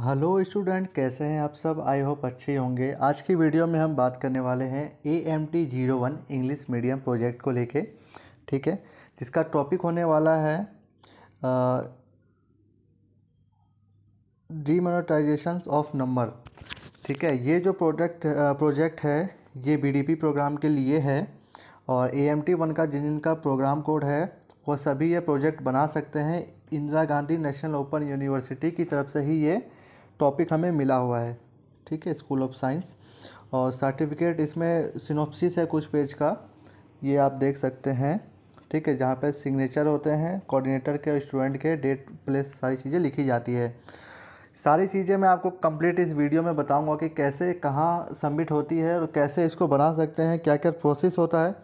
hello student कैसे हैं आप सब आई होप अच्छे होंगे आज की वीडियो में हम बात करने वाले हैं A M T zero one English medium project को लेके ठीक है जिसका टॉपिक होने वाला है डीमोनेटाइजेशन ऑफ नंबर ठीक है ये जो प्रोडक्ट प्रोजेक्ट है ये बीडीपी प्रोग्राम के लिए है और ए एम टी वन का जिन जिनका प्रोग्राम कोड है वो सभी ये प्रोजेक्ट बना सकते हैं Indira Gandhi National Open University की तरफ से ही ये टॉपिक हमें मिला हुआ है ठीक है स्कूल ऑफ साइंस और सर्टिफिकेट इसमें सिनोप्सिस है कुछ पेज का ये आप देख सकते हैं ठीक है जहाँ पे सिग्नेचर होते हैं कोऑर्डिनेटर के स्टूडेंट के डेट प्लेस सारी चीज़ें लिखी जाती है सारी चीज़ें मैं आपको कंप्लीट इस वीडियो में बताऊंगा कि कैसे कहाँ सबमिट होती है और कैसे इसको बना सकते हैं क्या क्या प्रोसेस होता है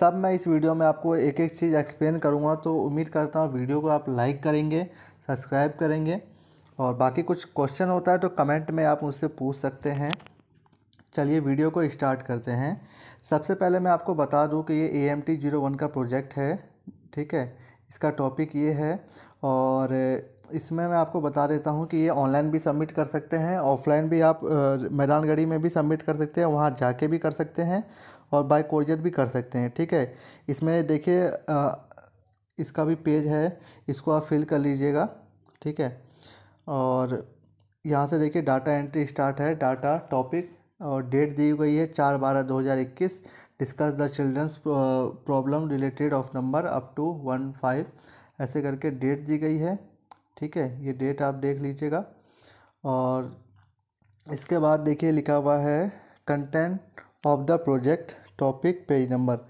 सब मैं इस वीडियो में आपको एक एक चीज़ एक्सप्लेन करूँगा तो उम्मीद करता हूँ वीडियो को आप लाइक करेंगे सब्सक्राइब करेंगे और बाकी कुछ क्वेश्चन होता है तो कमेंट में आप मुझसे पूछ सकते हैं चलिए वीडियो को स्टार्ट करते हैं सबसे पहले मैं आपको बता दूं कि ये A M T zero one का प्रोजेक्ट है ठीक है इसका टॉपिक ये है और इसमें मैं आपको बता देता हूँ कि ये ऑनलाइन भी सबमिट कर सकते हैं ऑफलाइन भी आप मैदानगढ़ी में भी सबमिट कर सकते हैं वहाँ जाके भी कर सकते हैं और बाय कोरियर भी कर सकते हैं ठीक है इसमें देखिए इसका भी पेज है इसको आप फिल कर लीजिएगा ठीक है और यहाँ से देखिए डाटा एंट्री स्टार्ट है डाटा टॉपिक और डेट दी गई है चार बारह दो हज़ार इक्कीस discuss the children's problem related of number up to one five ऐसे करके डेट दी गई है ठीक है ये डेट आप देख लीजिएगा और इसके बाद देखिए लिखा हुआ है content of the project topic page number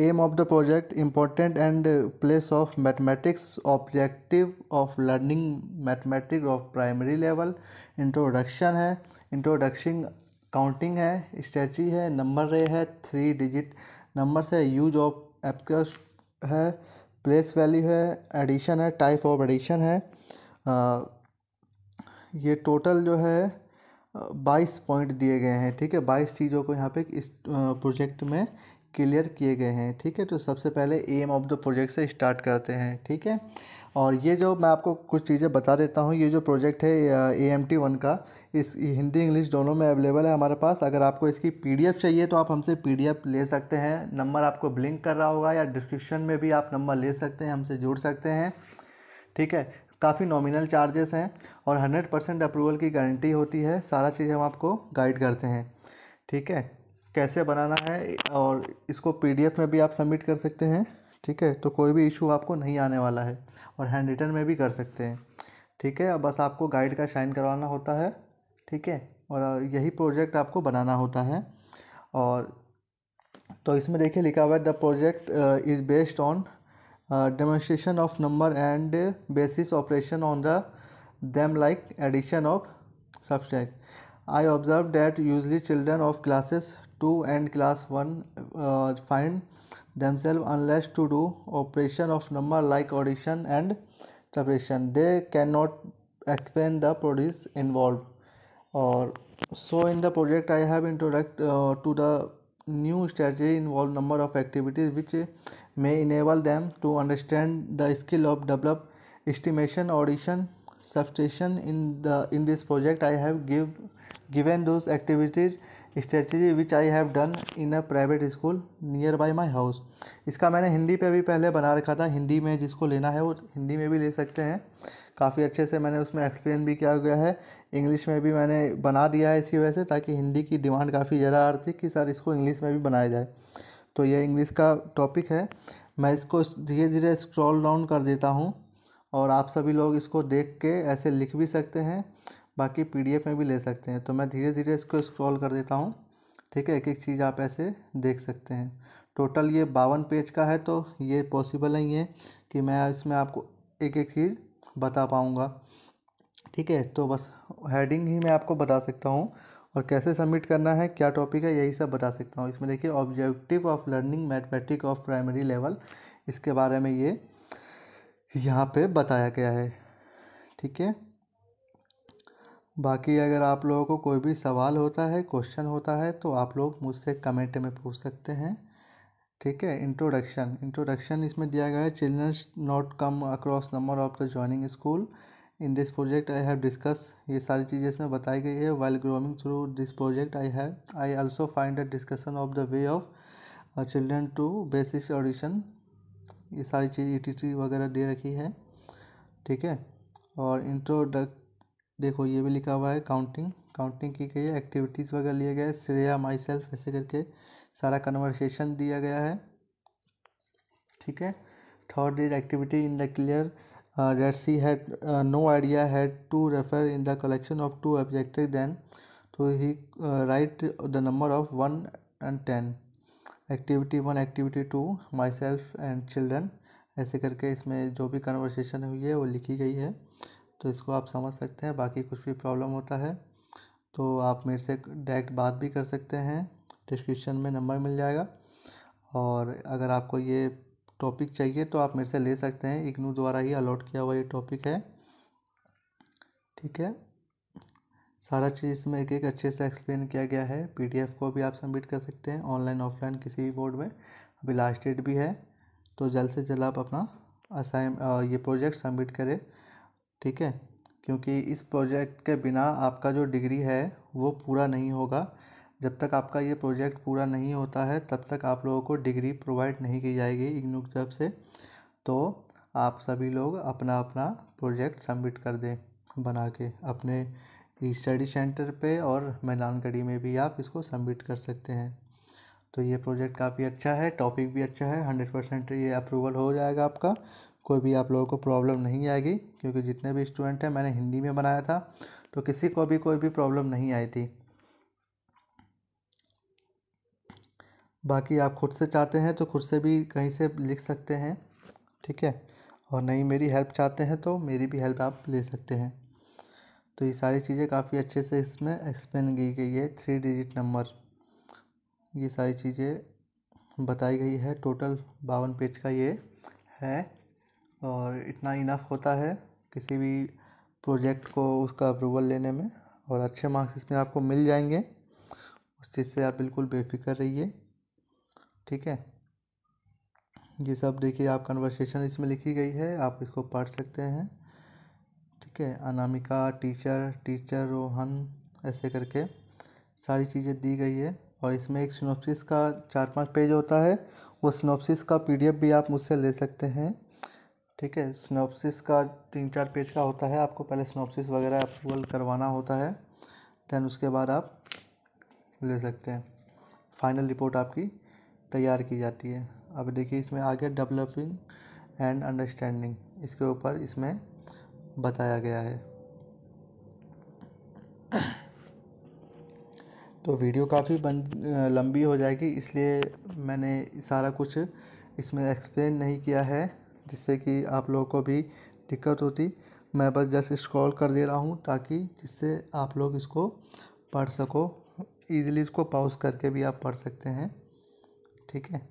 aim of the project important and place of mathematics objective of learning mathematics of primary level introduction है इंट्रोडक्शन काउंटिंग है स्ट्रेची है नंबर रे है थ्री डिजिट नंबर से use of apps है place value है addition है type of addition है आ, uh, ये टोटल जो है uh, बाईस पॉइंट दिए गए हैं ठीक है बाईस चीज़ों को यहाँ पे इस प्रोजेक्ट uh, में क्लियर किए गए हैं ठीक है तो सबसे पहले एम ऑफ द प्रोजेक्ट से स्टार्ट करते हैं ठीक है और ये जो मैं आपको कुछ चीज़ें बता देता हूँ ये जो प्रोजेक्ट है ए एम टी वन का इस हिंदी इंग्लिश दोनों में अवेलेबल है हमारे पास अगर आपको इसकी पी डी एफ़ चाहिए तो आप हमसे पी डी एफ़ ले सकते हैं नंबर आपको ब्लिंक कर रहा होगा या डिस्क्रिप्शन में भी आप नंबर ले सकते हैं हमसे जुड़ सकते हैं ठीक है काफ़ी नॉमिनल चार्जेस हैं और हंड्रेड परसेंट अप्रूवल की गारंटी होती है सारा चीज़ हम आपको गाइड करते हैं ठीक है कैसे बनाना है और इसको पीडीएफ में भी आप सबमिट कर सकते हैं ठीक है तो कोई भी इशू आपको नहीं आने वाला है और हैंड रिटर्न में भी कर सकते हैं ठीक है अब बस आपको गाइड का साइन करवाना होता है ठीक है और यही प्रोजेक्ट आपको बनाना होता है और तो इसमें देखिए लिखा हुआ है the project is based on demonstration of number and basis operation on the them like addition of substance I observed that usually children of classes 2 and class 1 uh, find themselves unless to do operation of number like addition and subtraction they cannot explain the produce involved or so in the project i have introduced uh, to the new strategy involve number of activities which may enable them to understand the skill of develop estimation audition subtraction in the in this project i have give given those activities strategy which I have done in a private school near by my house इसका मैंने हिंदी पे भी पहले बना रखा था हिंदी में जिसको लेना है वो हिंदी में भी ले सकते हैं काफ़ी अच्छे से मैंने उसमें एक्सप्लेन भी किया गया है इंग्लिश में भी मैंने बना दिया है इसी वजह से ताकि हिंदी की डिमांड काफ़ी ज़्यादा आ रही थी कि सर इसको इंग्लिश में भी बनाया जाए तो यह इंग्लिश का टॉपिक है मैं इसको धीरे धीरे स्क्रॉल डाउन कर देता हूँ और आप सभी लोग इसको देख के ऐसे लिख भी सकते हैं बाकी पीडीएफ में भी ले सकते हैं तो मैं धीरे धीरे इसको स्क्रॉल कर देता हूँ ठीक है एक एक चीज़ आप ऐसे देख सकते हैं टोटल ये बावन पेज का है तो ये पॉसिबल नहीं है कि मैं इसमें आपको एक एक चीज़ बता पाऊँगा ठीक है तो बस हेडिंग ही मैं आपको बता सकता हूँ और कैसे सबमिट करना है क्या टॉपिक है यही सब बता सकता हूँ इसमें देखिए objective of learning mathematic of primary level इसके बारे में ये यहाँ पे बताया गया है ठीक है बाकी अगर आप लोगों को कोई भी सवाल होता है क्वेश्चन होता है तो आप लोग मुझसे कमेंट में पूछ सकते हैं ठीक है इंट्रोडक्शन इंट्रोडक्शन इसमें दिया गया है children's not come across number of the joining school in this project I have discuss ये सारी चीज़ें इसमें बताई गई है while grooming through this project I have I also find a discussion of the way of children to basis audition ये सारी चीज़ ई e वगैरह दे रखी है ठीक है और इंट्रोडक देखो ये भी लिखा हुआ है काउंटिंग काउंटिंग की गई है एक्टिविटीज़ वगैरह लिए गए श्रेया माई सेल्फ ऐसे करके सारा कन्वर्सेशन दिया गया है ठीक है third is activity in the clear red see had no idea had to refer in the collection of two objective then तो ही right the number of one and ten activity one activity two myself and children ऐसे करके इसमें जो भी conversation हुई है वो लिखी गई है तो इसको आप समझ सकते हैं बाकी कुछ भी प्रॉब्लम होता है तो आप मेरे से डायरेक्ट बात भी कर सकते हैं डिस्क्रिप्शन में नंबर मिल जाएगा और अगर आपको ये टॉपिक चाहिए तो आप मेरे से ले सकते हैं इग्नू द्वारा ही अलॉट किया हुआ ये टॉपिक है ठीक है सारा चीज़ इसमें एक एक अच्छे से एक्सप्लेन किया गया है पीडीएफ को भी आप सबमिट कर सकते हैं ऑनलाइन ऑफलाइन किसी भी बोर्ड में अभी लास्ट डेट भी है तो जल्द से जल्द आप अपना असाइन ये प्रोजेक्ट सबमिट करें ठीक है क्योंकि इस प्रोजेक्ट के बिना आपका जो डिग्री है वो पूरा नहीं होगा जब तक आपका ये प्रोजेक्ट पूरा नहीं होता है तब तक आप लोगों को डिग्री प्रोवाइड नहीं की जाएगी इग्नू जब से तो आप सभी लोग अपना अपना प्रोजेक्ट सबमिट कर दें बना के अपने स्टडी सेंटर पे और मैदानगढ़ी में भी आप इसको सबमिट कर सकते हैं तो ये प्रोजेक्ट काफ़ी अच्छा है टॉपिक भी अच्छा है हंड्रेड परसेंट ये अप्रूवल हो जाएगा आपका कोई भी आप लोगों को प्रॉब्लम नहीं आएगी क्योंकि जितने भी स्टूडेंट हैं मैंने हिंदी में बनाया था तो किसी को भी कोई भी प्रॉब्लम नहीं आई थी बाकी आप खुद से चाहते हैं तो खुद से भी कहीं से लिख सकते हैं ठीक है और नहीं मेरी हेल्प चाहते हैं तो मेरी भी हेल्प आप ले सकते हैं तो ये सारी चीज़ें काफ़ी अच्छे से इसमें एक्सप्लेन की गई है थ्री डिजिट नंबर ये सारी चीज़ें बताई गई है टोटल बावन पेज का ये है और इतना इनफ़ होता है किसी भी प्रोजेक्ट को उसका अप्रूवल लेने में और अच्छे मार्क्स इसमें आपको मिल जाएंगे उस चीज़ से आप बिल्कुल बेफिक्र रहिए ठीक है ये सब देखिए आप कन्वर्सेशन इसमें लिखी गई है आप इसको पढ़ सकते हैं ठीक है अनामिका टीचर टीचर रोहन ऐसे करके सारी चीज़ें दी गई है और इसमें एक सिनोप्सिस का चार पांच पेज होता है वो सिनोप्सिस का पीडीएफ भी आप मुझसे ले सकते हैं ठीक है स्नोपसिस का तीन चार पेज का होता है आपको पहले स्नोपसिस वगैरह अप्रूवल करवाना होता है देन उसके बाद आप ले सकते हैं फाइनल रिपोर्ट आपकी तैयार की जाती है अब देखिए इसमें आगे डेवलपिंग एंड अंडरस्टैंडिंग इसके ऊपर इसमें बताया गया है तो वीडियो काफ़ी बन लंबी हो जाएगी इसलिए मैंने सारा कुछ इसमें एक्सप्लेन नहीं किया है जिससे कि आप लोगों को भी दिक्कत होती मैं बस जस्ट स्क्रॉल कर दे रहा हूँ ताकि जिससे आप लोग इसको पढ़ सको ईज़िली इसको पॉज करके भी आप पढ़ सकते हैं ठीक है